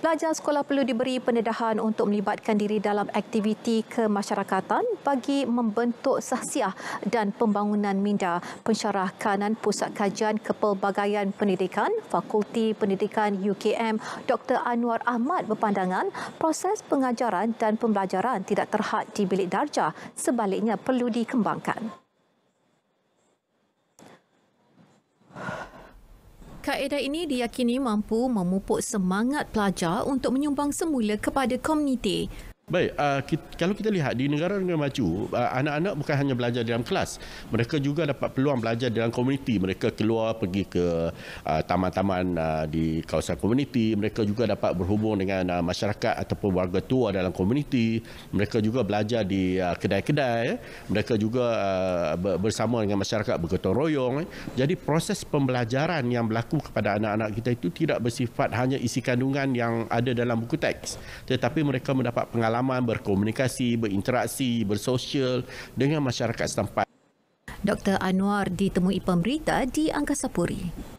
Pelajar sekolah perlu diberi pendedahan untuk melibatkan diri dalam aktiviti kemasyarakatan bagi membentuk sahsiah dan pembangunan minda. Pensyarah Kanan Pusat Kajian Kepelbagaian Pendidikan Fakulti Pendidikan UKM Dr. Anwar Ahmad berpandangan proses pengajaran dan pembelajaran tidak terhad di bilik darjah sebaliknya perlu dikembangkan. Kaedah ini diyakini mampu memupuk semangat pelajar untuk menyumbang semula kepada komuniti. Baik, uh, kita, kalau kita lihat di negara-negara maju, uh, anak-anak bukan hanya belajar dalam kelas. Mereka juga dapat peluang belajar dalam komuniti. Mereka keluar pergi ke uh, taman-taman uh, di kawasan komuniti. Mereka juga dapat berhubung dengan uh, masyarakat ataupun warga tua dalam komuniti. Mereka juga belajar di uh, kedai-kedai. Mereka juga uh, bersama dengan masyarakat bergotong royong. Jadi proses pembelajaran yang berlaku kepada anak-anak kita itu tidak bersifat hanya isi kandungan yang ada dalam buku teks. Tetapi mereka mendapat pengalaman pengalaman berkomunikasi, berinteraksi, bersosial dengan masyarakat setempat. Dr. Anwar ditemui pemerintah di Angkasa Puri.